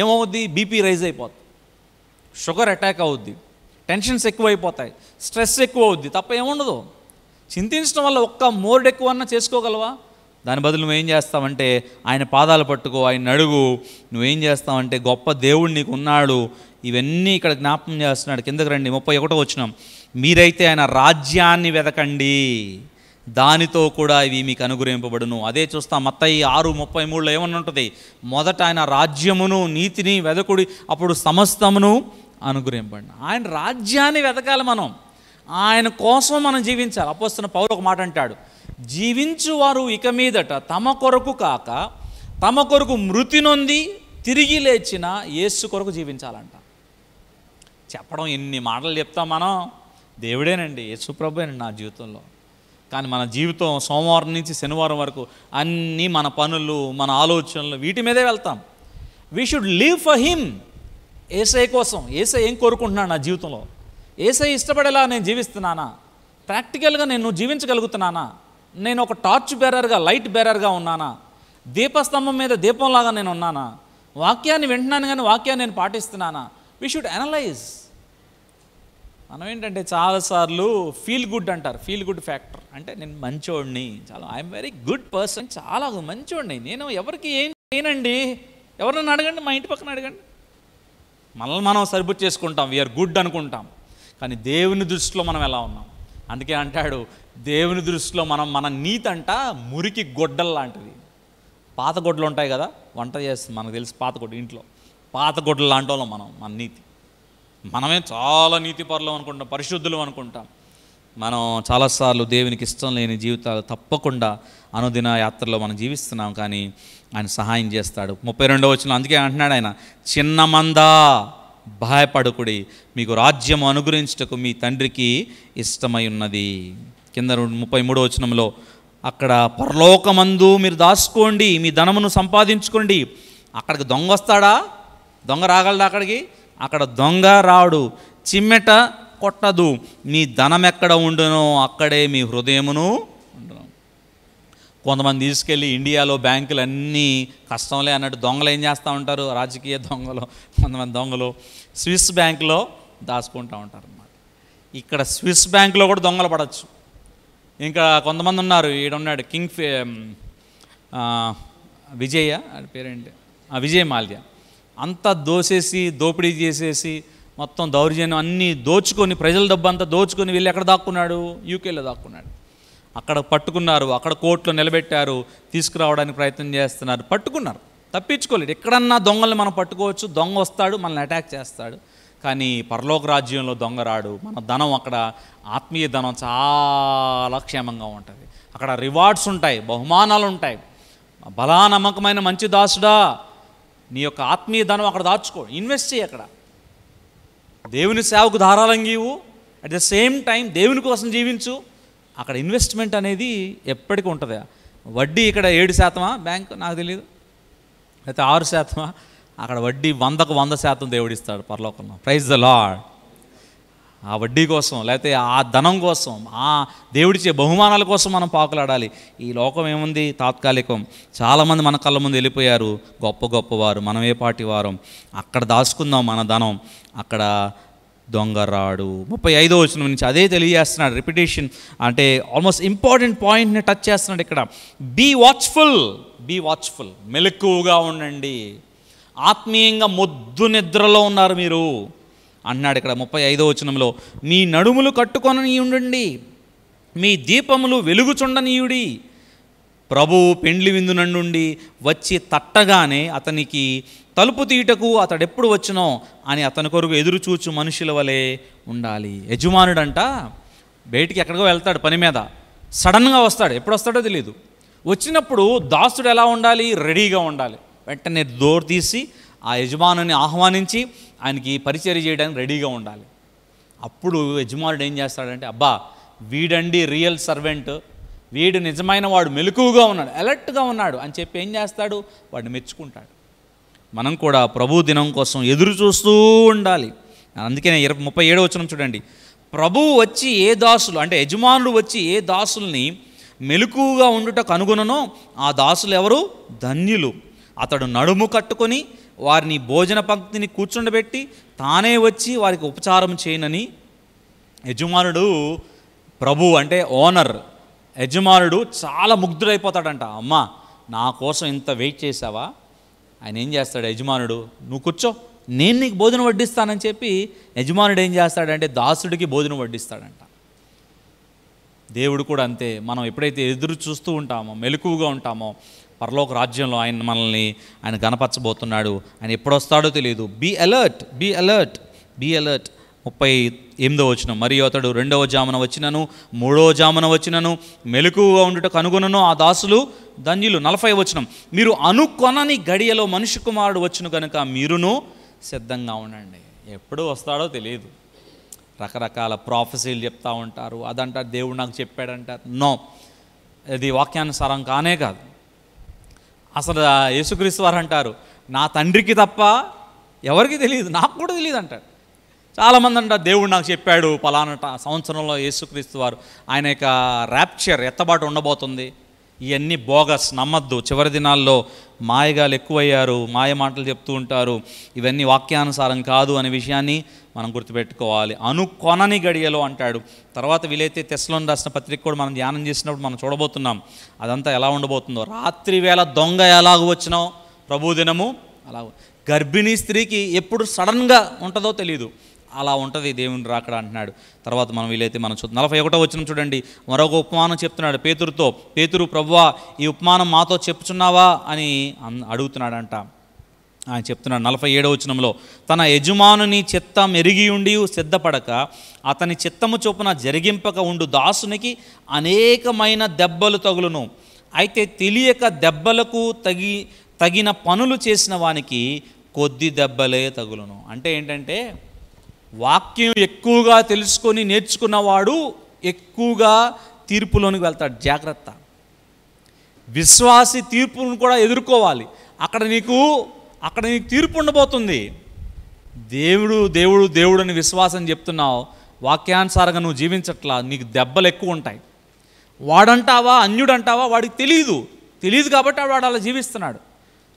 ఏమవుద్ది BP rise అయిపోతుంది sugar attack అవుద్ది టెన్షన్స్ ఎక్కువైపోతాయి స్ట్రెస్ ఎక్కువ అవుద్ది తప్ప ఏముండదు చింతించడం వల్ల ఒక్క ఎక్కువ ఎక్కువన్నా చేసుకోగలవా దాని బదులు నువ్వేం చేస్తావంటే ఆయన పాదాలు పట్టుకో ఆయన అడుగు నువ్వేం చేస్తావంటే గొప్ప దేవుడు నీకు ఉన్నాడు ఇవన్నీ ఇక్కడ జ్ఞాపకం చేస్తున్నాడు కిందకి రండి ముప్పై ఒకటో వచ్చినాం మీరైతే ఆయన రాజ్యాన్ని వెతకండి దానితో కూడా ఇవి మీకు అనుగ్రహింపబడును అదే చూస్తాం మత్తయి ఆరు ముప్పై మూడులో ఉంటుంది మొదట ఆయన రాజ్యమును నీతిని వెదకుడి అప్పుడు సమస్తమును అనుగ్రహింపడి ఆయన రాజ్యాన్ని వెతకాలి మనం ఆయన కోసం మనం జీవించాలి అపోస్తున్న పౌరు ఒక మాట అంటాడు జీవించు వారు ఇక మీదట తమ కొరకు కాక తమ కొరకు మృతి నొంది తిరిగి లేచిన యేసు కొరకు జీవించాలంట చెప్పడం ఎన్ని మాటలు చెప్తాం మనం దేవుడేనండి ప్రభు నా జీవితంలో కానీ మన జీవితం సోమవారం నుంచి శనివారం వరకు అన్నీ మన పనులు మన ఆలోచనలు వీటి మీదే వెళ్తాం we should leave for him ఏసఐ కోసం ఏసఐ ఏం కోరుకుంటున్నాను నా జీవితంలో ఏసఐ ఇష్టపడేలా నేను జీవిస్తున్నానా ప్రాక్టికల్గా నేను జీవించగలుగుతున్నానా నేను ఒక టార్చ్ బేరర్గా లైట్ బేరర్గా ఉన్నానా దీపస్తంభం మీద దీపంలాగా నేను ఉన్నానా వాక్యాన్ని వింటున్నాను కానీ వాక్యాన్ని నేను పాటిస్తున్నానా వీ షుడ్ అనలైజ్ మనం ఏంటంటే చాలాసార్లు ఫీల్ గుడ్ అంటారు ఫీల్ గుడ్ ఫ్యాక్టర్ అంటే నేను మంచోడిని చాలా ఐఎమ్ వెరీ గుడ్ పర్సన్ చాలా మంచోడిని నేను ఎవరికి ఏం చేయనండి ఎవరన్నా అడగండి మా ఇంటి పక్కన అడగండి మనల్ని మనం సరిపు చేసుకుంటాం వీఆర్ గుడ్ అనుకుంటాం కానీ దేవుని దృష్టిలో మనం ఎలా ఉన్నాం అందుకే అంటాడు దేవుని దృష్టిలో మనం మన నీతి అంట మురికి గొడ్డల్లాంటిది లాంటిది పాత గొడ్డలు ఉంటాయి కదా వంట చేస్తుంది మనకు తెలిసి పాత గొడ్డు ఇంట్లో పాత గొడ్డలు లాంటి మనం మన నీతి మనమే చాలా నీతిపరులం అనుకుంటాం పరిశుద్ధులు అనుకుంటాం మనం చాలాసార్లు దేవునికి ఇష్టం లేని జీవితాలు తప్పకుండా అనుదిన యాత్రలో మనం జీవిస్తున్నాం కానీ ఆయన సహాయం చేస్తాడు ముప్పై రెండో వచ్చిన అందుకే అంటున్నాడు ఆయన చిన్న మందా భయపడుకుడి మీకు రాజ్యం అనుగ్రహించటకు మీ తండ్రికి ఇష్టమై ఉన్నది కింద ముప్పై మూడో వచనంలో అక్కడ పరలోకమందు మీరు దాచుకోండి మీ ధనమును సంపాదించుకోండి అక్కడికి దొంగ వస్తాడా దొంగ రాగలడా అక్కడికి అక్కడ దొంగ రాడు చిమ్మెట కొట్టదు మీ ధనం ఎక్కడ ఉండునో అక్కడే మీ హృదయమును ఉండను కొంతమంది తీసుకెళ్ళి ఇండియాలో బ్యాంకులు అన్నీ కష్టంలే అన్నట్టు దొంగలు ఏం చేస్తూ ఉంటారు రాజకీయ దొంగలు కొంతమంది దొంగలు స్విస్ బ్యాంకులో దాచుకుంటూ ఉంటారు అన్నమాట ఇక్కడ స్విస్ బ్యాంకులో కూడా దొంగలు పడవచ్చు ఇంకా కొంతమంది ఉన్నారు ఈడున్నాడు కింగ్ ఫే విజయ పేరేంటి విజయ్ మాల్యా అంతా దోసేసి దోపిడీ చేసేసి మొత్తం దౌర్జన్యం అన్నీ దోచుకొని ప్రజల డబ్బు అంతా దోచుకొని వెళ్ళి ఎక్కడ దాక్కున్నాడు యూకేలో దాక్కున్నాడు అక్కడ పట్టుకున్నారు అక్కడ కోర్టులో నిలబెట్టారు తీసుకురావడానికి ప్రయత్నం చేస్తున్నారు పట్టుకున్నారు తప్పించుకోలేడు ఎక్కడన్నా దొంగల్ని మనం పట్టుకోవచ్చు దొంగ వస్తాడు మనల్ని అటాక్ చేస్తాడు కానీ పరలోక రాజ్యంలో దొంగ రాడు మన ధనం అక్కడ ఆత్మీయ ధనం చాలా క్షేమంగా ఉంటుంది అక్కడ రివార్డ్స్ ఉంటాయి బహుమానాలు ఉంటాయి బలానమ్మకమైన మంచి దాసుడా నీ యొక్క ఆత్మీయ ధనం అక్కడ దాచుకో ఇన్వెస్ట్ చేయి అక్కడ దేవుని సేవకు ఇవ్వు అట్ ద సేమ్ టైం దేవుని కోసం జీవించు అక్కడ ఇన్వెస్ట్మెంట్ అనేది ఎప్పటికీ ఉంటుంది వడ్డీ ఇక్కడ ఏడు శాతమా బ్యాంక్ నాకు తెలియదు అయితే ఆరు శాతమా అక్కడ వడ్డీ వందకు వంద శాతం దేవుడిస్తాడు పరలోకంలో ప్రైజ్ ద లాడ్ ఆ వడ్డీ కోసం లేకపోతే ఆ ధనం కోసం ఆ దేవుడిచ్చే బహుమానాల కోసం మనం పాకులాడాలి ఈ లోకం ఏముంది తాత్కాలికం చాలామంది మన కళ్ళ ముందు వెళ్ళిపోయారు గొప్ప గొప్పవారు మనం ఏ పాటి వారం అక్కడ దాచుకుందాం మన ధనం అక్కడ దొంగరాడు ముప్పై ఐదో వచ్చిన నుంచి అదే తెలియజేస్తున్నాడు రిపిటేషన్ అంటే ఆల్మోస్ట్ ఇంపార్టెంట్ పాయింట్ని టచ్ చేస్తున్నాడు ఇక్కడ బీ వాచ్ఫుల్ బీ వాచ్ఫుల్ మెలకువగా ఉండండి ఆత్మీయంగా మొద్దు నిద్రలో ఉన్నారు మీరు అన్నాడు ఇక్కడ ముప్పై ఐదో వచనంలో మీ నడుములు కట్టుకొననీయుండండి మీ దీపములు వెలుగుచుండనీయుడి ప్రభువు పెండ్లి విందు నండుండి వచ్చి తట్టగానే అతనికి తలుపు తీయటకు అతడెప్పుడు వచ్చినో అని అతని కొరకు ఎదురు చూచు మనుషుల వలె ఉండాలి యజమానుడంట బయటికి ఎక్కడికో వెళ్తాడు పని మీద సడన్గా వస్తాడు ఎప్పుడు వస్తాడో తెలియదు వచ్చినప్పుడు దాసుడు ఎలా ఉండాలి రెడీగా ఉండాలి వెంటనే డోర్ తీసి ఆ యజమానుని ఆహ్వానించి ఆయనకి పరిచయం చేయడానికి రెడీగా ఉండాలి అప్పుడు యజమానుడు ఏం చేస్తాడంటే అబ్బా వీడండి రియల్ సర్వెంట్ వీడు నిజమైన వాడు మెలకువగా ఉన్నాడు అలర్ట్గా ఉన్నాడు అని చెప్పి ఏం చేస్తాడు వాడిని మెచ్చుకుంటాడు మనం కూడా ప్రభు దినం కోసం ఎదురు చూస్తూ ఉండాలి అందుకే ఇరవై ముప్పై ఏడు వచ్చిన చూడండి ప్రభువు వచ్చి ఏ దాసులు అంటే యజమానులు వచ్చి ఏ దాసుల్ని మెలకువగా ఉండుటకు అనుగుణనో ఆ దాసులు ఎవరు ధన్యులు అతడు నడుము కట్టుకొని వారిని భోజన పంక్తిని కూర్చుండబెట్టి తానే వచ్చి వారికి ఉపచారం చేయనని యజమానుడు ప్రభు అంటే ఓనర్ యజమానుడు చాలా ముగ్ధుడైపోతాడంట అమ్మ నా కోసం ఇంత వెయిట్ చేసావా ఆయన ఏం చేస్తాడు యజమానుడు నువ్వు కూర్చో నేను నీకు భోజనం వడ్డిస్తానని చెప్పి యజమానుడు ఏం చేస్తాడంటే దాసుడికి భోజనం వడ్డిస్తాడంట దేవుడు కూడా అంతే మనం ఎప్పుడైతే ఎదురు చూస్తూ ఉంటామో మెలకువగా ఉంటామో పరలోక రాజ్యంలో ఆయన మనల్ని ఆయన గనపరచబోతున్నాడు ఆయన ఎప్పుడొస్తాడో తెలియదు be alert be alert be alert ముప్పై ఎనిమిదో వచ్చిన మరియు అతడు రెండవ జామున వచ్చినను మూడవ జామున వచ్చినను మెలకువగా ఉండుటకు అనుగుణను ఆ దాసులు ధన్యులు నలభై వచ్చిన మీరు అనుకొనని గడియలో మనుషు కుమారుడు వచ్చిన కనుక మీరును సిద్ధంగా ఉండండి ఎప్పుడు వస్తాడో తెలియదు రకరకాల ప్రాఫెసీలు చెప్తూ ఉంటారు అదంటారు దేవుడు నాకు చెప్పాడంటారు నో అది వాక్యానుసారం కానే కాదు అసలు యేసుక్రీస్తు వారు అంటారు నా తండ్రికి తప్ప ఎవరికి తెలియదు నాకు కూడా తెలియదు అంటాడు చాలామంది అంట దేవుడు నాకు చెప్పాడు పలానా సంవత్సరంలో యేసుక్రీస్తు వారు ఆయన యొక్క ర్యాప్చర్ ఎత్తబాటు ఉండబోతుంది ఇవన్నీ బోగస్ నమ్మద్దు చివరి దినాల్లో మాయగాలు ఎక్కువయ్యారు మాయ మాటలు చెప్తూ ఉంటారు ఇవన్నీ వాక్యానుసారం కాదు అనే విషయాన్ని మనం గుర్తుపెట్టుకోవాలి అనుకొనని గడియలో అంటాడు తర్వాత వీలైతే తెస్లోని రాసిన పత్రిక కూడా మనం ధ్యానం చేసినప్పుడు మనం చూడబోతున్నాం అదంతా ఎలా ఉండబోతుందో రాత్రి వేళ దొంగ ఎలాగ వచ్చినావు ప్రభుదినము అలా గర్భిణీ స్త్రీకి ఎప్పుడు సడన్గా ఉంటుందో తెలియదు అలా ఉంటుంది దేవుని రాకడా అంటున్నాడు తర్వాత మనం వీలైతే మనం చూద్దాం నలభై ఒకటో వచ్చిన చూడండి మరొక ఉపమానం చెప్తున్నాడు పేతురుతో పేతురు ప్రభువా ఈ ఉపమానం మాతో చెప్పుచున్నావా అని అడుగుతున్నాడంట ఆయన చెప్తున్నాడు నలభై ఏడవ వచనంలో తన యజమానుని చిత్తం ఎరిగి ఉండి సిద్ధపడక అతని చిత్తము చొప్పున జరిగింపక ఉండు దాసునికి అనేకమైన దెబ్బలు తగులును అయితే తెలియక దెబ్బలకు తగి తగిన పనులు చేసిన వానికి కొద్ది దెబ్బలే తగులును అంటే ఏంటంటే వాక్యం ఎక్కువగా తెలుసుకొని నేర్చుకున్నవాడు ఎక్కువగా తీర్పులోనికి వెళ్తాడు జాగ్రత్త విశ్వాసి తీర్పును కూడా ఎదుర్కోవాలి అక్కడ నీకు అక్కడ నీకు తీర్పు ఉండబోతుంది దేవుడు దేవుడు దేవుడని విశ్వాసం చెప్తున్నావు వాక్యానుసారంగా నువ్వు జీవించట్లా నీకు దెబ్బలు ఎక్కువ ఉంటాయి వాడంటావా అన్యుడంటావా వాడికి తెలియదు తెలియదు కాబట్టి వాడు అలా జీవిస్తున్నాడు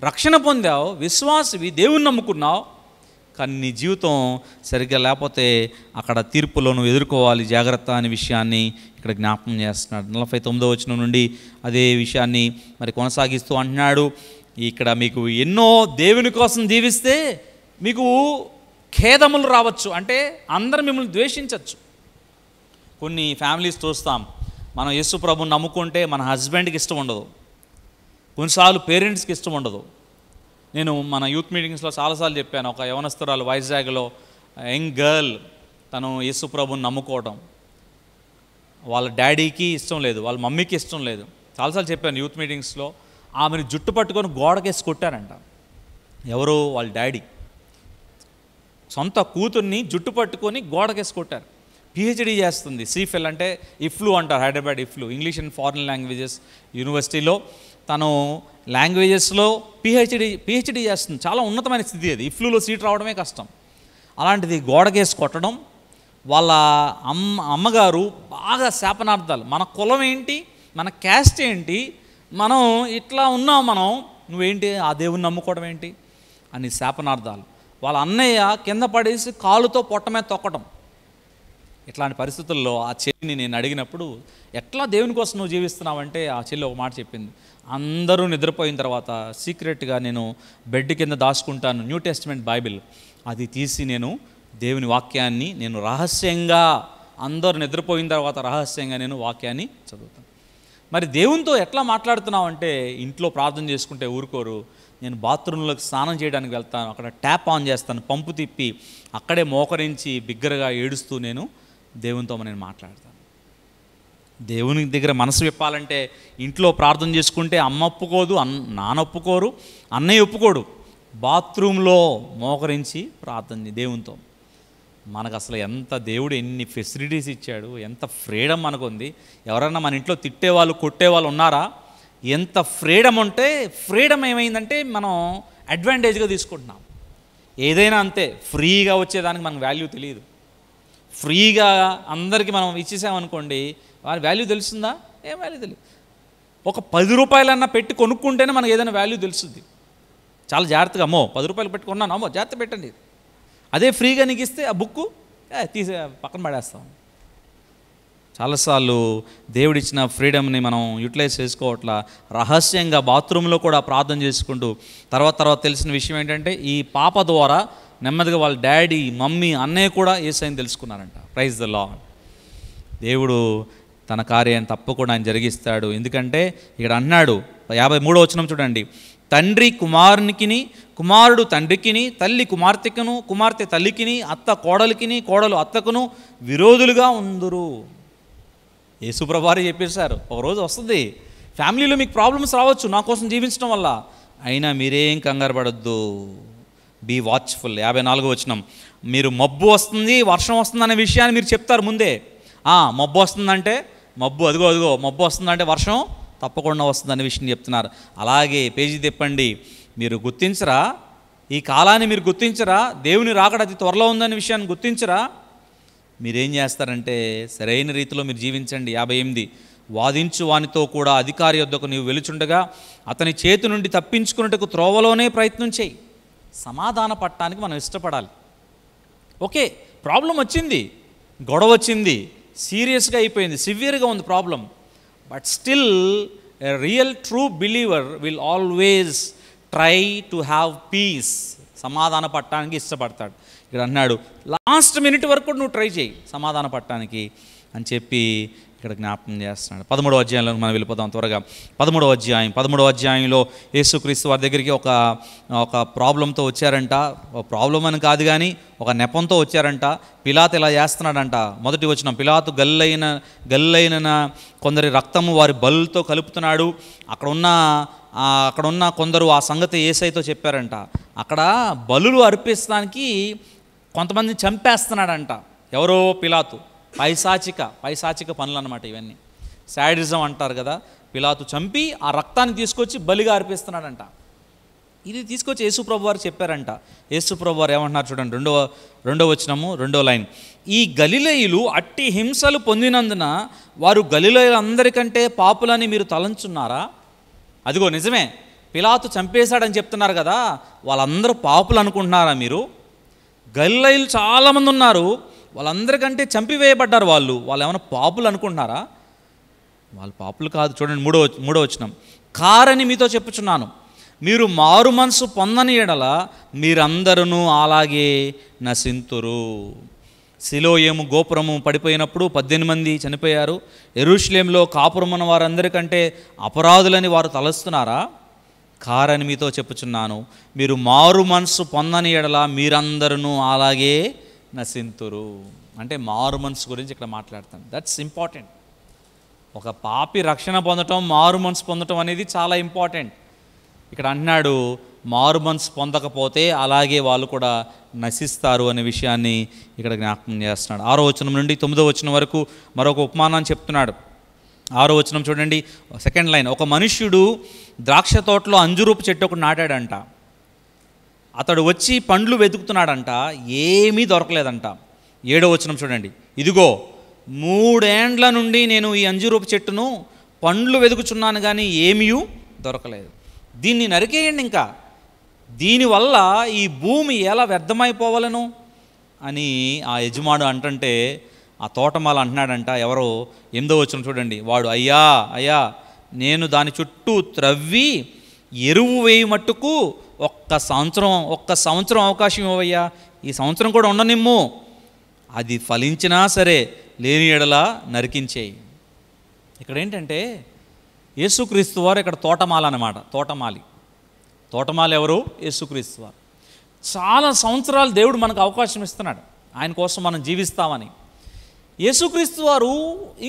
రక్షణ పొందావు విశ్వాసవి దేవుని నమ్ముకున్నావు కానీ నీ జీవితం సరిగ్గా లేకపోతే అక్కడ తీర్పులో నువ్వు ఎదుర్కోవాలి జాగ్రత్త అనే విషయాన్ని ఇక్కడ జ్ఞాపకం చేస్తున్నాడు నలభై తొమ్మిదో వచ్చిన నుండి అదే విషయాన్ని మరి కొనసాగిస్తూ అంటున్నాడు ఇక్కడ మీకు ఎన్నో దేవుని కోసం జీవిస్తే మీకు ఖేదములు రావచ్చు అంటే అందరు మిమ్మల్ని ద్వేషించవచ్చు కొన్ని ఫ్యామిలీస్ చూస్తాం మనం యేసు ప్రభుని నమ్ముకుంటే మన హస్బెండ్కి ఇష్టం ఉండదు కొన్నిసార్లు పేరెంట్స్కి ఇష్టం ఉండదు నేను మన యూత్ మీటింగ్స్లో చాలాసార్లు చెప్పాను ఒక యవనస్తురాలు వైజాగ్లో యంగ్ గర్ల్ తను యేసు ప్రభుని నమ్ముకోవటం వాళ్ళ డాడీకి ఇష్టం లేదు వాళ్ళ మమ్మీకి ఇష్టం లేదు చాలాసార్లు చెప్పాను యూత్ మీటింగ్స్లో ఆమెను జుట్టు పట్టుకొని గోడకేసి కొట్టారంట ఎవరో వాళ్ళ డాడీ సొంత కూతుర్ని జుట్టు పట్టుకొని గోడకేసి కొట్టారు పిహెచ్డీ చేస్తుంది సీఫెల్ అంటే ఇఫ్లు అంటారు Hyderabad EFLU English and foreign languages యూనివర్సిటీలో తను లాంగ్వేజెస్లో పిహెచ్డీ పిహెచ్డీ చేస్తుంది చాలా ఉన్నతమైన స్థితి అది ఇఫ్లులో సీట్ రావడమే కష్టం అలాంటిది గోడకేసి కొట్టడం వాళ్ళ అమ్మ అమ్మగారు బాగా శాపనార్థాలు మన కులం ఏంటి మన క్యాస్ట్ ఏంటి మనం ఇట్లా ఉన్నాం మనం నువ్వేంటి ఆ దేవుని నమ్ముకోవడం ఏంటి అని శాపనార్థాలు వాళ్ళ అన్నయ్య కింద పడేసి కాలుతో పొట్టమే తొక్కటం ఇట్లాంటి పరిస్థితుల్లో ఆ చెల్లిని నేను అడిగినప్పుడు ఎట్లా దేవుని కోసం నువ్వు జీవిస్తున్నావంటే ఆ చెల్లి ఒక మాట చెప్పింది అందరూ నిద్రపోయిన తర్వాత సీక్రెట్గా నేను బెడ్ కింద దాచుకుంటాను న్యూ టెస్ట్మెంట్ బైబిల్ అది తీసి నేను దేవుని వాక్యాన్ని నేను రహస్యంగా అందరు నిద్రపోయిన తర్వాత రహస్యంగా నేను వాక్యాన్ని చదువుతాను మరి దేవునితో ఎట్లా మాట్లాడుతున్నావు అంటే ఇంట్లో ప్రార్థన చేసుకుంటే ఊరుకోరు నేను బాత్రూంలోకి స్నానం చేయడానికి వెళ్తాను అక్కడ ట్యాప్ ఆన్ చేస్తాను పంపు తిప్పి అక్కడే మోకరించి బిగ్గరగా ఏడుస్తూ నేను దేవునితో నేను మాట్లాడతాను దేవుని దగ్గర మనసు విప్పాలంటే ఇంట్లో ప్రార్థన చేసుకుంటే అమ్మ ఒప్పుకోదు అన్ నాన్న ఒప్పుకోరు అన్నయ్య ఒప్పుకోడు బాత్రూంలో మోకరించి ప్రార్థన దేవునితో మనకు అసలు ఎంత దేవుడు ఎన్ని ఫెసిలిటీస్ ఇచ్చాడు ఎంత ఫ్రీడమ్ మనకు ఉంది ఎవరన్నా మన ఇంట్లో తిట్టేవాళ్ళు కొట్టేవాళ్ళు ఉన్నారా ఎంత ఫ్రీడమ్ ఉంటే ఫ్రీడమ్ ఏమైందంటే మనం అడ్వాంటేజ్గా తీసుకుంటున్నాం ఏదైనా అంతే ఫ్రీగా వచ్చేదానికి మనకు వాల్యూ తెలియదు ఫ్రీగా అందరికీ మనం ఇచ్చేసామనుకోండి వారి వాల్యూ తెలుస్తుందా ఏం వాల్యూ తెలియదు ఒక పది రూపాయలన్నా పెట్టి కొనుక్కుంటేనే మనకు ఏదైనా వాల్యూ తెలుస్తుంది చాలా జాగ్రత్తగా అమ్మో పది రూపాయలు పెట్టుకున్నాను అమ్మో జాగ్రత్త పెట్టండి అదే ఫ్రీగా నీకు ఇస్తే ఆ బుక్ తీసే పక్కన పడేస్తాం చాలాసార్లు దేవుడిచ్చిన ఫ్రీడమ్ని మనం యూటిలైజ్ చేసుకోవట్లా రహస్యంగా బాత్రూంలో కూడా ప్రార్థన చేసుకుంటూ తర్వాత తర్వాత తెలిసిన విషయం ఏంటంటే ఈ పాప ద్వారా నెమ్మదిగా వాళ్ళ డాడీ మమ్మీ అన్నయ్య కూడా ఏసైని తెలుసుకున్నారంట ప్రైజ్ ద లా దేవుడు తన కార్యాన్ని తప్పకుండా ఆయన జరిగిస్తాడు ఎందుకంటే ఇక్కడ అన్నాడు యాభై మూడో వచనం చూడండి తండ్రి కుమారునికిని కుమారుడు తండ్రికిని తల్లి కుమార్తెకును కుమార్తె తల్లికిని అత్త కోడలికిని కోడలు అత్తకును విరోధులుగా ఉందరు యేసుప్రభారి చెప్పేశారు ఒకరోజు వస్తుంది ఫ్యామిలీలో మీకు ప్రాబ్లమ్స్ రావచ్చు నా కోసం జీవించడం వల్ల అయినా మీరేం కంగారు పడద్దు బీ వాచ్ఫుల్ యాభై నాలుగు వచ్చినాం మీరు మబ్బు వస్తుంది వర్షం వస్తుంది అనే విషయాన్ని మీరు చెప్తారు ముందే మబ్బు వస్తుందంటే మబ్బు అదిగో అదిగో మబ్బు వస్తుందంటే వర్షం తప్పకుండా వస్తుందనే విషయం చెప్తున్నారు అలాగే పేజీ తిప్పండి మీరు గుర్తించరా ఈ కాలాన్ని మీరు గుర్తించరా దేవుని రాకడ అతి త్వరలో ఉందనే విషయాన్ని గుర్తించరా మీరేం చేస్తారంటే సరైన రీతిలో మీరు జీవించండి యాభై ఎనిమిది వాదించు వానితో కూడా అధికారి వద్దకు నీవు వెలుచుండగా అతని చేతి నుండి తప్పించుకున్నట్టుకు త్రోవలోనే ప్రయత్నం చేయి సమాధాన పట్టడానికి మనం ఇష్టపడాలి ఓకే ప్రాబ్లం వచ్చింది గొడవ వచ్చింది సీరియస్గా అయిపోయింది సివియర్గా ఉంది problem but still a real true believer will always try to have peace సమాధాన పట్టడానికి ఇష్టపడతాడు ఇక్కడ అన్నాడు లాస్ట్ మినిట్ వరకు నువ్వు ట్రై చేయి సమాధాన పట్టడానికి అని చెప్పి ఇక్కడ జ్ఞాపకం చేస్తున్నాడు పదమూడవ అధ్యాయంలో మనం వెళ్ళిపోతాం త్వరగా పదమూడవ అధ్యాయం పదమూడవ అధ్యాయంలో యేసుక్రీస్తు వారి దగ్గరికి ఒక ఒక ప్రాబ్లంతో వచ్చారంట ప్రాబ్లం అని కాదు కానీ ఒక నెపంతో వచ్చారంట పిలాత్ ఇలా చేస్తున్నాడంట మొదటి వచ్చిన పిలాతు గల్లైన గల్లైన కొందరి రక్తము వారి బలుతో కలుపుతున్నాడు అక్కడ ఉన్న అక్కడ ఉన్న కొందరు ఆ సంగతి ఏసైతో చెప్పారంట అక్కడ బలులు అర్పిస్తానికి కొంతమందిని చంపేస్తున్నాడంట ఎవరో పిలాతు పైశాచిక పైశాచిక పనులు అనమాట ఇవన్నీ శాడిజం అంటారు కదా పిలాతు చంపి ఆ రక్తాన్ని తీసుకొచ్చి బలిగా అర్పిస్తున్నాడంట ఇది తీసుకొచ్చి యేసుప్రభు వారు చెప్పారంట యేసుప్రభు వారు ఏమంటున్నారు చూడండి రెండవ రెండో వచ్చినము రెండో లైన్ ఈ గలిలయులు అట్టి హింసలు పొందినందున వారు గలిలయులందరికంటే పాపులని మీరు తలంచున్నారా అదిగో నిజమే పిలాతు చంపేశాడని చెప్తున్నారు కదా వాళ్ళందరూ పాపులు అనుకుంటున్నారా మీరు గలిలయులు చాలామంది ఉన్నారు వాళ్ళందరికంటే చంపివేయబడ్డారు వాళ్ళు వాళ్ళు ఏమైనా పాపులు అనుకుంటున్నారా వాళ్ళు పాపులు కాదు చూడండి మూడో మూడో వచ్చినాం కారని మీతో చెప్పుచున్నాను మీరు మారు మనసు పొందని ఎడల మీరందరూ అలాగే నశింతురు ఏము గోపురము పడిపోయినప్పుడు పద్దెనిమిది మంది చనిపోయారు ఎరుషులేంలో కాపురమున వారందరికంటే అపరాధులని వారు తలస్తున్నారా కారని మీతో చెప్పుచున్నాను మీరు మారు మనసు పొందని ఎడల మీరందరూ అలాగే నశింతురు అంటే మారుమన్స్ గురించి ఇక్కడ మాట్లాడతాను దట్స్ ఇంపార్టెంట్ ఒక పాపి రక్షణ పొందటం మారుమన్స్ పొందటం అనేది చాలా ఇంపార్టెంట్ ఇక్కడ అంటున్నాడు మారుమన్స్ పొందకపోతే అలాగే వాళ్ళు కూడా నశిస్తారు అనే విషయాన్ని ఇక్కడ జ్ఞాపకం చేస్తున్నాడు ఆరో వచనం నుండి తొమ్మిదో వచనం వరకు మరొక ఉపమానాన్ని చెప్తున్నాడు ఆరో వచనం చూడండి సెకండ్ లైన్ ఒక మనుష్యుడు ద్రాక్ష తోటలో అంజురూపు చెట్టు ఒకటి నాటాడంట అతడు వచ్చి పండ్లు వెతుకుతున్నాడంట ఏమీ దొరకలేదంట ఏడో వచనం చూడండి ఇదిగో మూడేండ్ల నుండి నేను ఈ అంజురూపు చెట్టును పండ్లు వెతుకుచున్నాను కానీ ఏమీ దొరకలేదు దీన్ని నరికేయండి ఇంకా దీనివల్ల ఈ భూమి ఎలా వ్యర్థమైపోవలను అని ఆ యజమాడు అంటంటే ఆ తోటమాల అంటున్నాడంట ఎవరో ఎందో వచ్చిన చూడండి వాడు అయ్యా అయ్యా నేను దాని చుట్టూ త్రవ్వి ఎరువు వేయి మట్టుకు ఒక్క సంవత్సరం ఒక్క సంవత్సరం అవకాశం ఇవ్వయ్యా ఈ సంవత్సరం కూడా ఉండనిమ్ము అది ఫలించినా సరే లేని ఎడలా నరికించేయి ఇక్కడ ఏంటంటే యేసుక్రీస్తు వారు ఇక్కడ తోటమాల అనమాట తోటమాలి తోటమాల ఎవరు యేసుక్రీస్తు వారు చాలా సంవత్సరాలు దేవుడు మనకు అవకాశం ఇస్తున్నాడు ఆయన కోసం మనం జీవిస్తామని యేసుక్రీస్తు వారు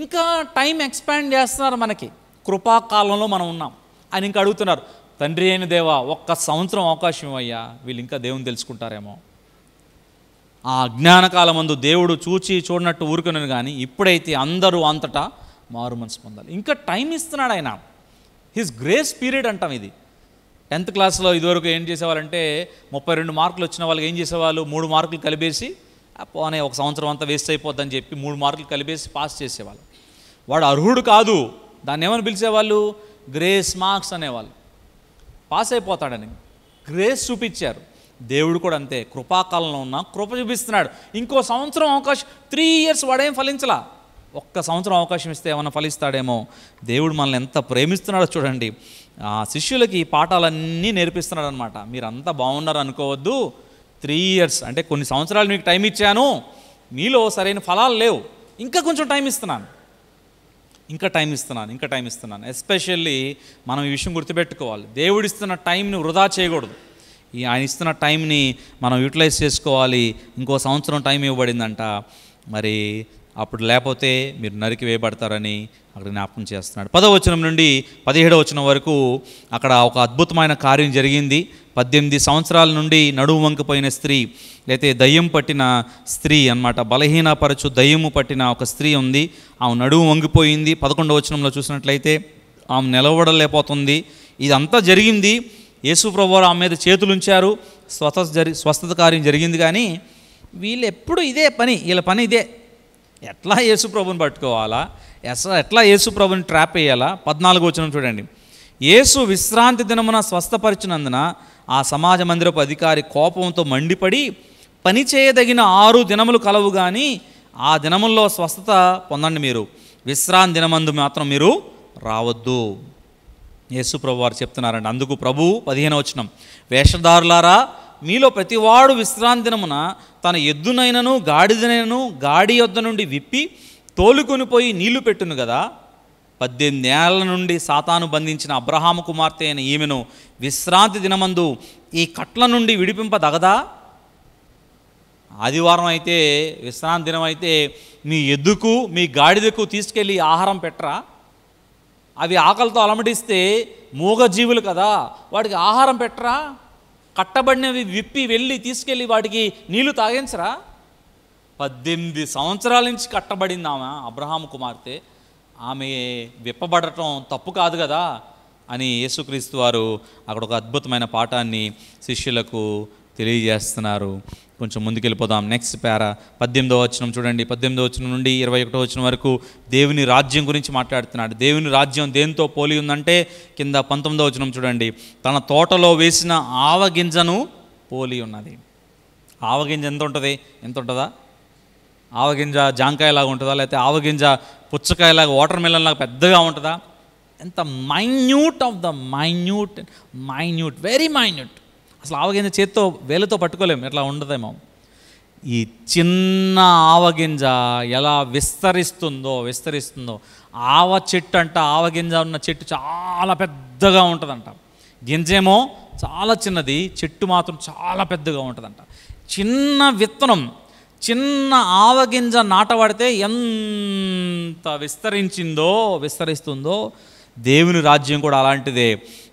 ఇంకా టైం ఎక్స్పాండ్ చేస్తున్నారు మనకి కృపాకాలంలో మనం ఉన్నాం ఆయన ఇంకా అడుగుతున్నారు తండ్రి అయిన దేవా ఒక్క సంవత్సరం అవకాశం అయ్యా వీళ్ళు ఇంకా దేవుని తెలుసుకుంటారేమో ఆ మందు దేవుడు చూచి చూడనట్టు ఊరుకున్నాను కానీ ఇప్పుడైతే అందరూ అంతటా మారు మనసు పొందాలి ఇంకా టైం ఇస్తున్నాడు ఆయన హిస్ గ్రేస్ పీరియడ్ అంటాం ఇది టెన్త్ క్లాస్లో ఇదివరకు ఏం చేసేవాళ్ళంటే ముప్పై రెండు మార్కులు వచ్చిన వాళ్ళకి ఏం చేసేవాళ్ళు మూడు మార్కులు కలిపేసి పోనే ఒక సంవత్సరం అంతా వేస్ట్ అయిపోద్దని చెప్పి మూడు మార్కులు కలిపేసి పాస్ చేసేవాళ్ళు వాడు అర్హుడు కాదు దాన్ని ఏమని పిలిచేవాళ్ళు గ్రేస్ మార్క్స్ అనేవాళ్ళు పాస్ అయిపోతాడని గ్రేస్ చూపించారు దేవుడు కూడా అంతే కృపాకాలంలో ఉన్న కృప చూపిస్తున్నాడు ఇంకో సంవత్సరం అవకాశం త్రీ ఇయర్స్ వాడేం ఫలించలా ఒక్క సంవత్సరం అవకాశం ఇస్తే ఏమైనా ఫలిస్తాడేమో దేవుడు మనల్ని ఎంత ప్రేమిస్తున్నాడో చూడండి ఆ శిష్యులకి పాఠాలన్నీ నేర్పిస్తున్నాడు అనమాట మీరంతా బాగున్నారు అనుకోవద్దు త్రీ ఇయర్స్ అంటే కొన్ని సంవత్సరాలు మీకు టైం ఇచ్చాను మీలో సరైన ఫలాలు లేవు ఇంకా కొంచెం టైం ఇస్తున్నాను ఇంకా టైం ఇస్తున్నాను ఇంకా టైం ఇస్తున్నాను ఎస్పెషల్లీ మనం ఈ విషయం గుర్తుపెట్టుకోవాలి దేవుడు ఇస్తున్న టైంని వృధా చేయకూడదు ఈ ఆయన ఇస్తున్న టైంని మనం యూటిలైజ్ చేసుకోవాలి ఇంకో సంవత్సరం టైం ఇవ్వబడిందంట మరి అప్పుడు లేకపోతే మీరు నరికి వేయబడతారని అక్కడ జ్ఞాపకం చేస్తున్నాడు పదో వచనం నుండి పదిహేడో వచనం వరకు అక్కడ ఒక అద్భుతమైన కార్యం జరిగింది పద్దెనిమిది సంవత్సరాల నుండి నడుము వంకపోయిన స్త్రీ లేతే దయ్యం పట్టిన స్త్రీ అనమాట బలహీనపరచు దయ్యము పట్టిన ఒక స్త్రీ ఉంది ఆమె నడుము వంగిపోయింది పదకొండవ వచనంలో చూసినట్లయితే ఆమె నిలవడలేకపోతుంది ఇదంతా జరిగింది ప్రభువారు ఆమె మీద చేతులుంచారు స్వత జరి స్వస్థత కార్యం జరిగింది కానీ వీళ్ళు ఎప్పుడు ఇదే పని వీళ్ళ పని ఇదే ఎట్లా యేసుప్రభుని పట్టుకోవాలా ఎస ఎట్లా యేసుప్రభుని ట్రాప్ వేయాలా పద్నాలుగు వచ్చిన చూడండి యేసు విశ్రాంతి దినమున స్వస్థపరిచినందున ఆ సమాజ మందిరపు అధికారి కోపంతో మండిపడి పని చేయదగిన ఆరు దినములు కలవు కానీ ఆ దినముల్లో స్వస్థత పొందండి మీరు విశ్రాంతి దినమందు మాత్రం మీరు రావద్దు యేసు ప్రభు వారు చెప్తున్నారండి అందుకు ప్రభు పదిహేను వచనం వేషధారులారా మీలో ప్రతివాడు విశ్రాంతి దినమున తన ఎద్దునైనను గాడిదనైనను గాడి యొద్ద నుండి విప్పి తోలుకొని పోయి నీళ్లు పెట్టును కదా పద్దెనిమిది ఏళ్ల నుండి సాతాను బంధించిన అబ్రహాము కుమార్తె అయిన ఈమెను విశ్రాంతి దినమందు ఈ కట్ల నుండి విడిపింపదగదా ఆదివారం అయితే విశ్రాంతి దినం అయితే మీ ఎద్దుకు మీ గాడిదకు తీసుకెళ్ళి ఆహారం పెట్టరా అవి ఆకలితో అలమటిస్తే మూగజీవులు కదా వాటికి ఆహారం పెట్టరా కట్టబడినవి విప్పి వెళ్ళి తీసుకెళ్ళి వాటికి నీళ్లు తాగించరా పద్దెనిమిది సంవత్సరాల నుంచి కట్టబడిందామా అబ్రహాం కుమార్తె ఆమె విప్పబడటం తప్పు కాదు కదా అని యేసుక్రీస్తు వారు అక్కడ ఒక అద్భుతమైన పాఠాన్ని శిష్యులకు తెలియజేస్తున్నారు కొంచెం ముందుకెళ్ళిపోదాం నెక్స్ట్ పేర పద్దెనిమిదో వచనం చూడండి పద్దెనిమిదో వచ్చిన నుండి ఇరవై ఒకటో వచ్చిన వరకు దేవుని రాజ్యం గురించి మాట్లాడుతున్నాడు దేవుని రాజ్యం దేనితో పోలి ఉందంటే కింద పంతొమ్మిదో వచనం చూడండి తన తోటలో వేసిన ఆవగింజను పోలి ఉన్నది ఆవగింజ ఎంత ఉంటుంది ఎంత ఉంటుందా ఆవగింజ జాంకాయలాగా ఉంటుందా లేకపోతే ఆవగింజ పుచ్చకాయలాగా వాటర్ మిలన్ లాగా పెద్దగా ఉంటుందా ఎంత minute of the minute minute very minute అసలు ఆవగింజ చేత్తో వేలతో పట్టుకోలేము ఇట్లా ఉండదేమో ఈ చిన్న ఆవగింజ ఎలా విస్తరిస్తుందో విస్తరిస్తుందో ఆవ చెట్టు అంట ఆవగింజ ఉన్న చెట్టు చాలా పెద్దగా ఉంటుందంట గింజేమో చాలా చిన్నది చెట్టు మాత్రం చాలా పెద్దగా ఉంటుందంట చిన్న విత్తనం చిన్న ఆవగింజ నాటబడితే ఎంత విస్తరించిందో విస్తరిస్తుందో దేవుని రాజ్యం కూడా అలాంటిదే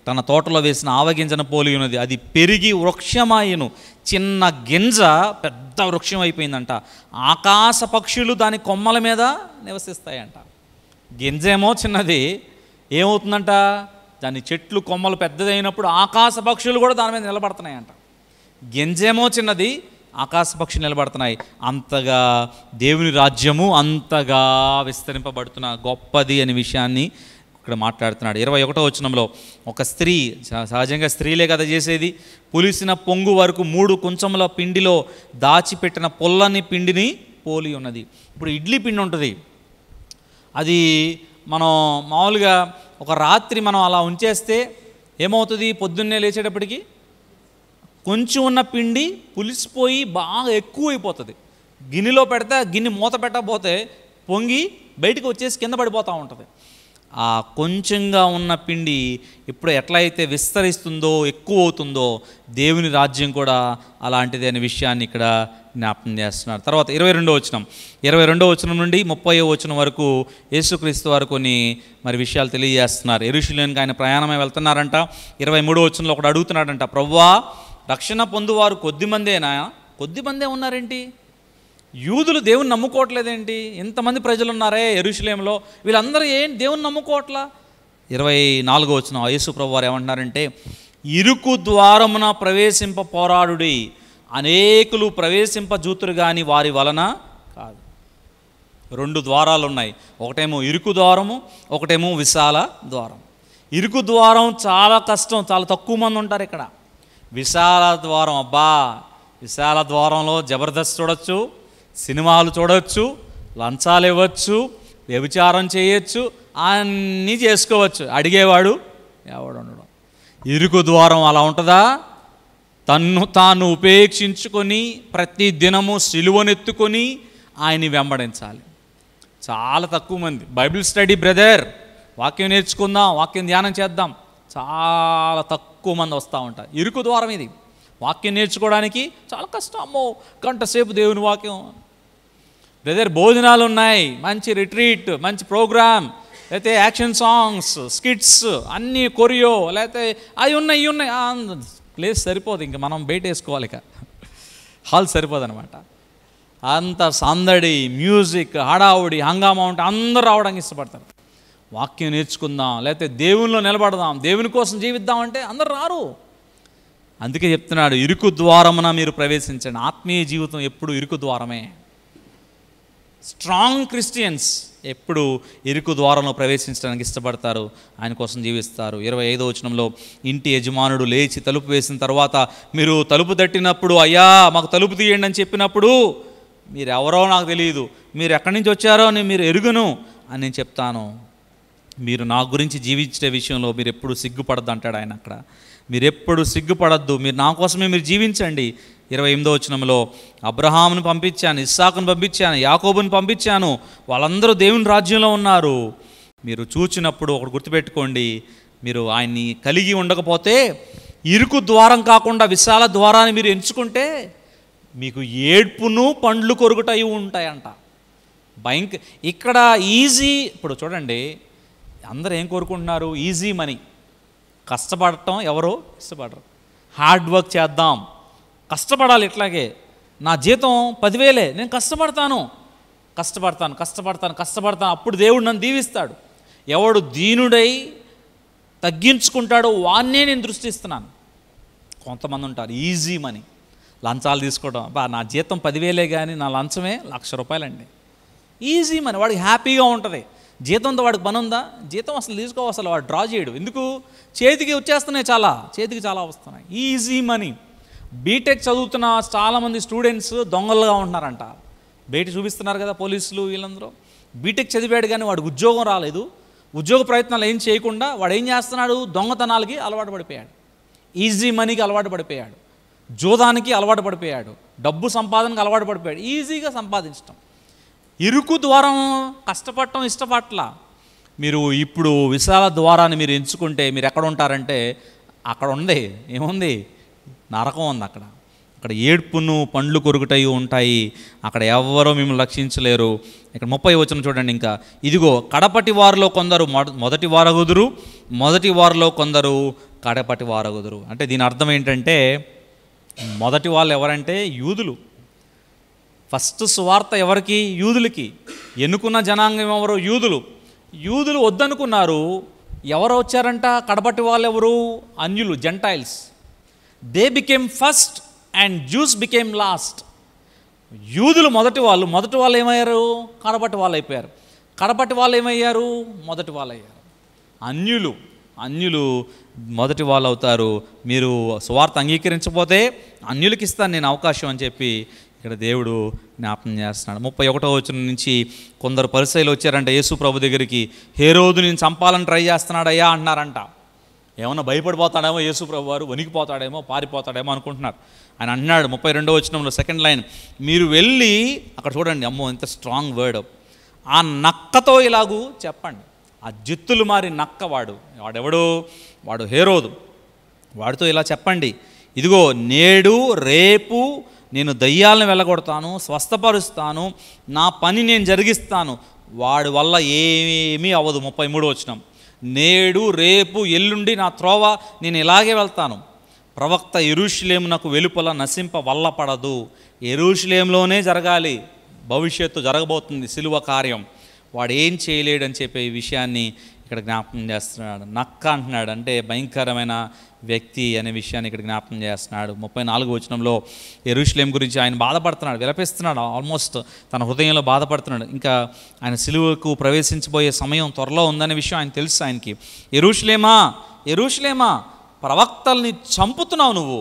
తన తోటలో వేసిన ఆవగింజను పోలి ఉన్నది అది పెరిగి వృక్షమాయను చిన్న గింజ పెద్ద వృక్షం అయిపోయిందంట ఆకాశ పక్షులు దాని కొమ్మల మీద నివసిస్తాయంట గింజేమో చిన్నది ఏమవుతుందంట దాని చెట్లు కొమ్మలు పెద్దదైనప్పుడు ఆకాశ పక్షులు కూడా దాని మీద నిలబడుతున్నాయంట గింజేమో చిన్నది ఆకాశపక్షి నిలబడుతున్నాయి అంతగా దేవుని రాజ్యము అంతగా విస్తరింపబడుతున్న గొప్పది అనే విషయాన్ని ఇక్కడ మాట్లాడుతున్నాడు ఇరవై ఒకటో వచనంలో ఒక స్త్రీ సహజంగా స్త్రీలే కదా చేసేది పులిసిన పొంగు వరకు మూడు కుంచముల పిండిలో దాచిపెట్టిన పొల్లని పిండిని పోలి ఉన్నది ఇప్పుడు ఇడ్లీ పిండి ఉంటుంది అది మనం మామూలుగా ఒక రాత్రి మనం అలా ఉంచేస్తే ఏమవుతుంది పొద్దున్నే లేచేటప్పటికి కొంచెం ఉన్న పిండి పులిసిపోయి బాగా ఎక్కువైపోతుంది గిన్నెలో పెడితే గిన్నె మూత పెట్టకపోతే పొంగి బయటకు వచ్చేసి కింద పడిపోతూ ఉంటుంది ఆ కొంచెంగా ఉన్న పిండి ఇప్పుడు ఎట్లయితే విస్తరిస్తుందో ఎక్కువ అవుతుందో దేవుని రాజ్యం కూడా అలాంటిది అనే విషయాన్ని ఇక్కడ జ్ఞాపం చేస్తున్నారు తర్వాత ఇరవై రెండో వచనం ఇరవై రెండో వచనం నుండి ముప్పై వచనం వరకు యేసుక్రీస్తు వారు కొన్ని మరి విషయాలు తెలియజేస్తున్నారు ఎరుషులేనికి ఆయన ప్రయాణమే వెళ్తున్నారంట ఇరవై మూడో వచనంలో ఒకడు అడుగుతున్నాడంట ప్రవ్వా రక్షణ పొందువారు కొద్దిమందేనా కొద్దిమందే ఉన్నారేంటి యూదులు దేవుని నమ్ముకోవట్లేదేంటి ఇంతమంది ప్రజలు ఉన్నారే ఎరుషులేంలో వీళ్ళందరూ ఏం దేవుని నమ్ముకోవట్లా ఇరవై నాలుగో వచ్చిన యేసు ప్రభు వారు ఏమంటున్నారంటే ఇరుకు ద్వారమున ప్రవేశింప పోరాడుడి అనేకులు ప్రవేశింప జూతురు కానీ వారి వలన కాదు రెండు ద్వారాలు ఉన్నాయి ఒకటేమో ఇరుకు ద్వారము ఒకటేమో విశాల ద్వారం ఇరుకు ద్వారం చాలా కష్టం చాలా తక్కువ మంది ఉంటారు ఇక్కడ విశాల ద్వారం అబ్బా విశాల ద్వారంలో జబర్దస్త్ చూడొచ్చు సినిమాలు చూడవచ్చు లంచాలు ఇవ్వచ్చు వ్యభిచారం చేయొచ్చు అన్నీ చేసుకోవచ్చు అడిగేవాడు ఎవడు ఉండడం ఇరుకు ద్వారం అలా ఉంటుందా తన్ను తాను ఉపేక్షించుకొని ప్రతి దినము సిలువనెత్తుకొని ఆయన్ని వెంబడించాలి చాలా తక్కువ మంది బైబిల్ స్టడీ బ్రదర్ వాక్యం నేర్చుకుందాం వాక్యం ధ్యానం చేద్దాం చాలా తక్కువ మంది వస్తూ ఉంటారు ఇరుకు ద్వారం ఇది వాక్యం నేర్చుకోవడానికి చాలా కష్టం అమ్మో గంట సేపు దేవుని వాక్యం బ్రదర్ భోజనాలు ఉన్నాయి మంచి రిట్రీట్ మంచి ప్రోగ్రామ్ లేకపోతే యాక్షన్ సాంగ్స్ స్కిట్స్ అన్నీ కొరియో లేకపోతే అవి ఉన్నాయి ఇవి ఉన్నాయి ప్లేస్ సరిపోదు ఇంక మనం బయట వేసుకోవాలి ఇక హాల్ సరిపోదు అనమాట అంత సందడి మ్యూజిక్ హడావుడి హంగామా ఉంటే అందరూ రావడానికి ఇష్టపడతారు వాక్యం నేర్చుకుందాం లేకపోతే దేవునిలో నిలబడదాం దేవుని కోసం జీవిద్దాం అంటే అందరు రారు అందుకే చెప్తున్నాడు ఇరుకు ద్వారమున మీరు ప్రవేశించండి ఆత్మీయ జీవితం ఎప్పుడు ఇరుకు ద్వారమే స్ట్రాంగ్ క్రిస్టియన్స్ ఎప్పుడు ఇరుకు ద్వారంలో ప్రవేశించడానికి ఇష్టపడతారు ఆయన కోసం జీవిస్తారు ఇరవై ఐదో వచనంలో ఇంటి యజమానుడు లేచి తలుపు వేసిన తర్వాత మీరు తలుపు తట్టినప్పుడు అయ్యా మాకు తలుపు తీయండి అని చెప్పినప్పుడు మీరు ఎవరో నాకు తెలియదు మీరు ఎక్కడి నుంచి వచ్చారో అని మీరు ఎరుగును అని నేను చెప్తాను మీరు నా గురించి జీవించే విషయంలో మీరు ఎప్పుడు సిగ్గుపడద్దు అంటాడు ఆయన అక్కడ మీరు ఎప్పుడు సిగ్గుపడద్దు మీరు నా కోసమే మీరు జీవించండి ఇరవై ఎనిమిదో వచ్చినంలో అబ్రహామును పంపించాను ఇస్సాకును పంపించాను యాకోబుని పంపించాను వాళ్ళందరూ దేవుని రాజ్యంలో ఉన్నారు మీరు చూచినప్పుడు ఒకటి గుర్తుపెట్టుకోండి మీరు ఆయన్ని కలిగి ఉండకపోతే ఇరుకు ద్వారం కాకుండా విశాల ద్వారాన్ని మీరు ఎంచుకుంటే మీకు ఏడ్పును పండ్లు కొరుకుటయి ఉంటాయంట భయంకర ఇక్కడ ఈజీ ఇప్పుడు చూడండి అందరూ ఏం కోరుకుంటున్నారు ఈజీ మనీ కష్టపడటం ఎవరు ఇష్టపడరు హార్డ్ వర్క్ చేద్దాం కష్టపడాలి ఇట్లాగే నా జీతం పదివేలే నేను కష్టపడతాను కష్టపడతాను కష్టపడతాను కష్టపడతాను అప్పుడు దేవుడు నన్ను దీవిస్తాడు ఎవడు దీనుడై తగ్గించుకుంటాడో వాన్నే నేను దృష్టిస్తున్నాను కొంతమంది ఉంటారు ఈజీ మనీ లంచాలు తీసుకోవడం బా నా జీతం పదివేలే కానీ నా లంచమే లక్ష రూపాయలండి ఈజీ మనీ వాడికి హ్యాపీగా ఉంటుంది జీతంతో వాడికి పని ఉందా జీతం అసలు తీసుకో అసలు వాడు డ్రా చేయడు ఎందుకు చేతికి వచ్చేస్తున్నాయి చాలా చేతికి చాలా వస్తున్నాయి ఈజీ మనీ బీటెక్ చదువుతున్న చాలామంది స్టూడెంట్స్ దొంగలుగా ఉంటున్నారంట బయట చూపిస్తున్నారు కదా పోలీసులు వీళ్ళందరూ బీటెక్ చదివాడు కానీ వాడికి ఉద్యోగం రాలేదు ఉద్యోగ ప్రయత్నాలు ఏం చేయకుండా వాడు ఏం చేస్తున్నాడు దొంగతనాలకి అలవాటు పడిపోయాడు ఈజీ మనీకి అలవాటు పడిపోయాడు జోదానికి అలవాటు పడిపోయాడు డబ్బు సంపాదనకు అలవాటు పడిపోయాడు ఈజీగా సంపాదించడం ఇరుకు ద్వారం కష్టపడటం ఇష్టపట్ల మీరు ఇప్పుడు విశాల ద్వారాన్ని మీరు ఎంచుకుంటే మీరు ఎక్కడ ఉంటారంటే అక్కడ ఉంది ఏముంది నరకం ఉంది అక్కడ అక్కడ ఏడ్పును పండ్లు కొరుకుటయి ఉంటాయి అక్కడ ఎవ్వరూ మిమ్మల్ని రక్షించలేరు ఇక్కడ ముప్పై వచ్చిన చూడండి ఇంకా ఇదిగో కడపటి వారిలో కొందరు మొదటి వారగుదురు మొదటి వారిలో కొందరు కడపటి వారగుదురు అంటే దీని అర్థం ఏంటంటే మొదటి వాళ్ళు ఎవరంటే యూదులు ఫస్ట్ సువార్త ఎవరికి యూదులకి ఎన్నుకున్న జనాంగం ఎవరు యూదులు యూదులు వద్దనుకున్నారు ఎవరు వచ్చారంట కడపటి వాళ్ళు ఎవరు అన్యులు Gentiles they became first and Jews became last యూదులు మొదటి వాళ్ళు మొదటి వాళ్ళు ఏమయ్యారు కడపటి వాళ్ళు అయిపోయారు కడపటి వాళ్ళు ఏమయ్యారు మొదటి వాళ్ళు అయ్యారు అన్యులు అన్యులు మొదటి వాళ్ళు అవుతారు మీరు స్వార్థ అంగీకరించకపోతే అన్యులకి ఇస్తాను నేను అవకాశం అని చెప్పి ఇక్కడ దేవుడు జ్ఞాపం చేస్తున్నాడు ముప్పై ఒకటో వచ్చిన నుంచి కొందరు పరిశైలు వచ్చారంట యేసు ప్రభు దగ్గరికి హే రోజు నేను చంపాలని ట్రై చేస్తున్నాడయ్యా అంటున్నారంట ఏమన్నా భయపడిపోతాడేమో యేసు ప్రభు వారు వణికిపోతాడేమో పారిపోతాడేమో అనుకుంటున్నారు ఆయన అన్నాడు ముప్పై రెండో వచ్చినంలో సెకండ్ లైన్ మీరు వెళ్ళి అక్కడ చూడండి అమ్మో ఎంత స్ట్రాంగ్ వర్డ్ ఆ నక్కతో ఇలాగూ చెప్పండి ఆ జిత్తులు మారి నక్క వాడు వాడెవడు వాడు హేరోదు వాడితో ఇలా చెప్పండి ఇదిగో నేడు రేపు నేను దయ్యాలను వెళ్ళగొడతాను స్వస్థపరుస్తాను నా పని నేను జరిగిస్తాను వాడి వల్ల ఏమీ అవ్వదు ముప్పై మూడు వచ్చినాం నేడు రేపు ఎల్లుండి నా త్రోవ నేను ఇలాగే వెళ్తాను ప్రవక్త ఎరుషులేమునకు వెలుపల నశింప వల్ల పడదు ఎరుషులేంలోనే జరగాలి భవిష్యత్తు జరగబోతుంది సిలువ కార్యం వాడు ఏం చేయలేడని చెప్పే ఈ విషయాన్ని ఇక్కడ జ్ఞాపకం చేస్తున్నాడు నక్క అంటున్నాడు అంటే భయంకరమైన వ్యక్తి అనే విషయాన్ని ఇక్కడ జ్ఞాపకం చేస్తున్నాడు ముప్పై నాలుగు వచనంలో ఎరుషులేం గురించి ఆయన బాధపడుతున్నాడు విలపిస్తున్నాడు ఆల్మోస్ట్ తన హృదయంలో బాధపడుతున్నాడు ఇంకా ఆయన సిలువకు ప్రవేశించబోయే సమయం త్వరలో ఉందనే విషయం ఆయన తెలుసు ఆయనకి ఎరుషులేమా ఎరుషులేమా ప్రవక్తల్ని చంపుతున్నావు నువ్వు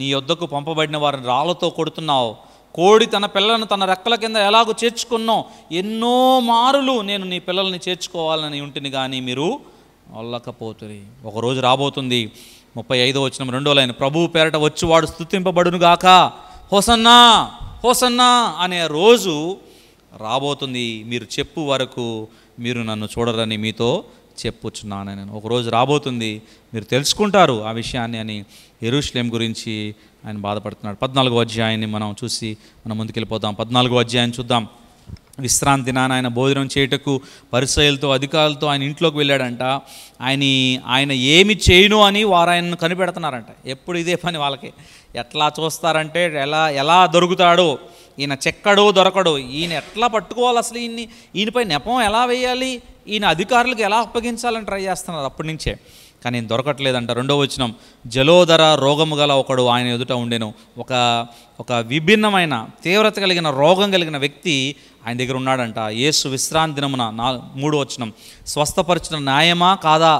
నీ యొద్దకు పంపబడిన వారిని రాళ్లతో కొడుతున్నావు కోడి తన పిల్లలను తన రెక్కల కింద ఎలాగో చేర్చుకున్నావు ఎన్నో మారులు నేను నీ పిల్లల్ని చేర్చుకోవాలని ఉంటుంది కానీ మీరు వల్లకపోతుంది ఒకరోజు రాబోతుంది ముప్పై ఐదో వచ్చిన రెండో లైన్ ప్రభువు పేరట వచ్చి వాడు స్థుతింపబడును గాక హోసన్నా హోసన్నా అనే రోజు రాబోతుంది మీరు చెప్పు వరకు మీరు నన్ను చూడరని మీతో చెప్పుచున్నాను నేను ఒకరోజు రాబోతుంది మీరు తెలుసుకుంటారు ఆ విషయాన్ని అని ఎరుష్లేం గురించి ఆయన బాధపడుతున్నాడు పద్నాలుగో అధ్యాయాన్ని మనం చూసి మనం ముందుకెళ్ళిపోదాం పద్నాలుగో అధ్యాయం చూద్దాం విశ్రాంతి నాన్న ఆయన భోజనం చేయటకు పరిసయలతో అధికారులతో ఆయన ఇంట్లోకి వెళ్ళాడంట ఆయన ఆయన ఏమి చేయను అని వారు ఆయనను కనిపెడుతున్నారంట ఎప్పుడు ఇదే పని వాళ్ళకి ఎట్లా చూస్తారంటే ఎలా ఎలా దొరుకుతాడో ఈయన చెక్కడో దొరకడో ఈయన ఎట్లా పట్టుకోవాలి అసలు ఈయన్ని ఈయనపై నెపం ఎలా వేయాలి ఈయన అధికారులకు ఎలా అప్పగించాలని ట్రై చేస్తున్నారు అప్పటి నుంచే కానీ దొరకట్లేదంట రెండో వచనం జలోదర రోగము గల ఒకడు ఆయన ఎదుట ఉండెను ఒక ఒక విభిన్నమైన తీవ్రత కలిగిన రోగం కలిగిన వ్యక్తి ఆయన దగ్గర ఉన్నాడంట యేసు విశ్రాంతి దినమున నా మూడు వచనం స్వస్థపరిచిన న్యాయమా కాదా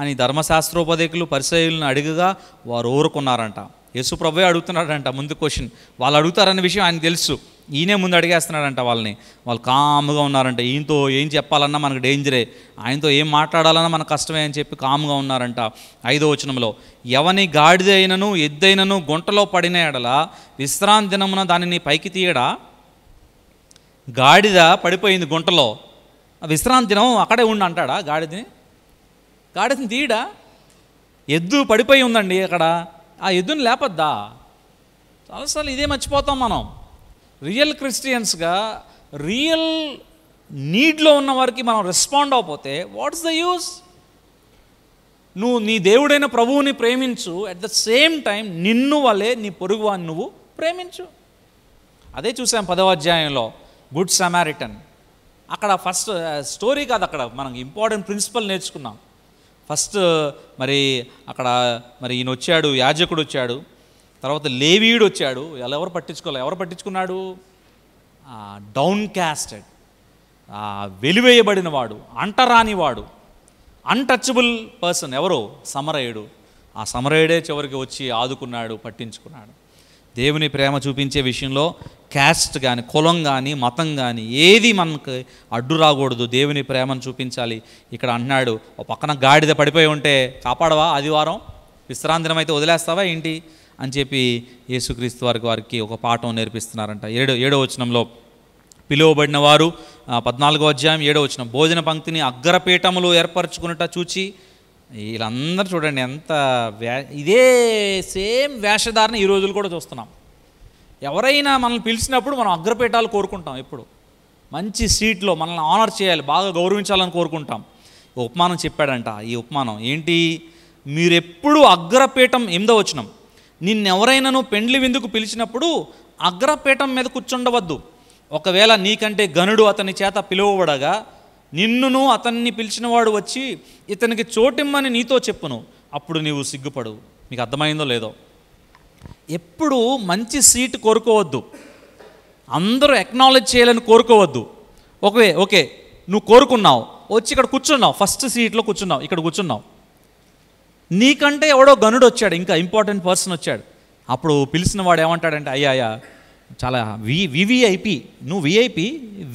అని ధర్మశాస్త్రోపదేకులు పరిశైలను అడిగగా వారు ఊరుకున్నారంట యేసు ప్రభు అడుగుతున్నాడంట ముందు క్వశ్చన్ వాళ్ళు అడుగుతారనే విషయం ఆయన తెలుసు ఈయనే ముందు అడిగేస్తున్నాడంట వాళ్ళని వాళ్ళు కామ్గా ఉన్నారంట ఈయనతో ఏం చెప్పాలన్నా మనకు డేంజరే ఆయనతో ఏం మాట్లాడాలన్నా మనకు కష్టమే అని చెప్పి కాముగా ఉన్నారంట ఐదో వచనంలో ఎవని గాడిదైనను ఎద్దైనను గుంటలో పడిన ఎడల విశ్రాంతి దినమున దానిని పైకి తీయడా గాడిద పడిపోయింది గుంటలో విశ్రాంతి దినం అక్కడే ఉండి అంటాడా గాడిదని గాడిదని తీయడా ఎద్దు పడిపోయి ఉందండి అక్కడ ఆ ఎద్దుని లేపద్దా చాలాసార్లు ఇదే మర్చిపోతాం మనం రియల్ క్రిస్టియన్స్గా రియల్ నీడ్లో ఉన్న వారికి మనం రెస్పాండ్ అవ్వకపోతే వాట్స్ ద యూస్ నువ్వు నీ దేవుడైన ప్రభువుని ప్రేమించు అట్ ద సేమ్ టైం నిన్ను వలే నీ పొరుగువాన్ని నువ్వు ప్రేమించు అదే చూసాం పదవ అధ్యాయంలో గుడ్ సమారిటన్ అక్కడ ఫస్ట్ స్టోరీ uh, కాదు అక్కడ మనం ఇంపార్టెంట్ ప్రిన్సిపల్ నేర్చుకున్నాం ఫస్ట్ uh, మరి అక్కడ మరి ఈయన వచ్చాడు యాజకుడు వచ్చాడు తర్వాత లేవీయుడు వచ్చాడు వాళ్ళు ఎవరు పట్టించుకోవాలి ఎవరు పట్టించుకున్నాడు డౌన్ క్యాస్టెడ్ వెలివేయబడిన వాడు అంటరాని వాడు అన్టచబుల్ పర్సన్ ఎవరో సమరయుడు ఆ సమరయుడే చివరికి వచ్చి ఆదుకున్నాడు పట్టించుకున్నాడు దేవుని ప్రేమ చూపించే విషయంలో క్యాస్ట్ కానీ కులం కానీ మతం కానీ ఏది మనకు అడ్డు రాకూడదు దేవుని ప్రేమను చూపించాలి ఇక్కడ అంటున్నాడు ఒక పక్కన గాడిద పడిపోయి ఉంటే కాపాడవా ఆదివారం విశ్రాంతి అయితే వదిలేస్తావా ఏంటి అని చెప్పి యేసుక్రీస్తు వారికి వారికి ఒక పాఠం నేర్పిస్తున్నారంట ఏడో ఏడో వచనంలో పిలువబడిన వారు పద్నాలుగో అధ్యాయం ఏడో వచనం భోజన పంక్తిని అగ్రపీఠములు ఏర్పరచుకున్నట చూచి వీళ్ళందరూ చూడండి ఎంత వ్యా ఇదే సేమ్ వేషధారణ ఈ రోజులు కూడా చూస్తున్నాం ఎవరైనా మనల్ని పిలిచినప్పుడు మనం అగ్రపీఠాలు కోరుకుంటాం ఎప్పుడు మంచి సీట్లో మనల్ని ఆనర్ చేయాలి బాగా గౌరవించాలని కోరుకుంటాం ఉపమానం చెప్పాడంట ఈ ఉపమానం ఏంటి ఎప్పుడు అగ్రపీఠం ఎందో వచ్చినాం నిన్నెవరైనాను పెండ్లి విందుకు పిలిచినప్పుడు అగ్రపీఠం మీద కూర్చుండవద్దు ఒకవేళ నీకంటే గనుడు అతని చేత పిలువబడగా నిన్నును అతన్ని పిలిచినవాడు వచ్చి ఇతనికి చోటిమ్మని నీతో చెప్పును అప్పుడు నీవు సిగ్గుపడు నీకు అర్థమైందో లేదో ఎప్పుడు మంచి సీటు కోరుకోవద్దు అందరూ ఎక్నాలజ్ చేయాలని కోరుకోవద్దు ఓకే ఓకే నువ్వు కోరుకున్నావు వచ్చి ఇక్కడ కూర్చున్నావు ఫస్ట్ సీట్లో కూర్చున్నావు ఇక్కడ కూర్చున్నావు నీకంటే ఎవడో గనుడు వచ్చాడు ఇంకా ఇంపార్టెంట్ పర్సన్ వచ్చాడు అప్పుడు పిలిచిన వాడు ఏమంటాడంటే అయ్యా అయ్యా చాలా వి వివిఐపి నువ్వు విఐపి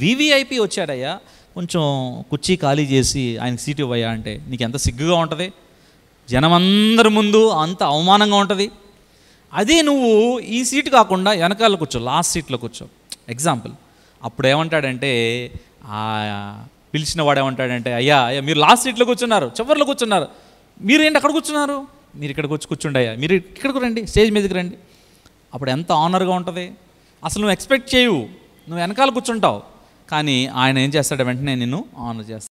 వివిఐపి వచ్చాడయ్యా కొంచెం కుర్చీ ఖాళీ చేసి ఆయన సీట్ ఇవ్వయా అంటే నీకు ఎంత సిగ్గుగా ఉంటుంది జనమందరి ముందు అంత అవమానంగా ఉంటుంది అదే నువ్వు ఈ సీటు కాకుండా వెనకాల కూర్చో లాస్ట్ సీట్లో కూర్చో ఎగ్జాంపుల్ అప్పుడు ఏమంటాడంటే పిలిచిన వాడు ఏమంటాడంటే అయ్యా అయ్యా మీరు లాస్ట్ సీట్లో కూర్చున్నారు చివరిలో కూర్చున్నారు మీరేంటి అక్కడ కూర్చున్నారు మీరు ఇక్కడ వచ్చి కూర్చుండి అయ్యా మీరు ఇక్కడికి రండి స్టేజ్ మీదకి రండి అప్పుడు ఎంత ఆనర్గా ఉంటుంది అసలు నువ్వు ఎక్స్పెక్ట్ చేయవు నువ్వు వెనకాల కూర్చుంటావు కానీ ఆయన ఏం చేస్తాడు వెంటనే నిన్ను ఆన్ చేస్తాడు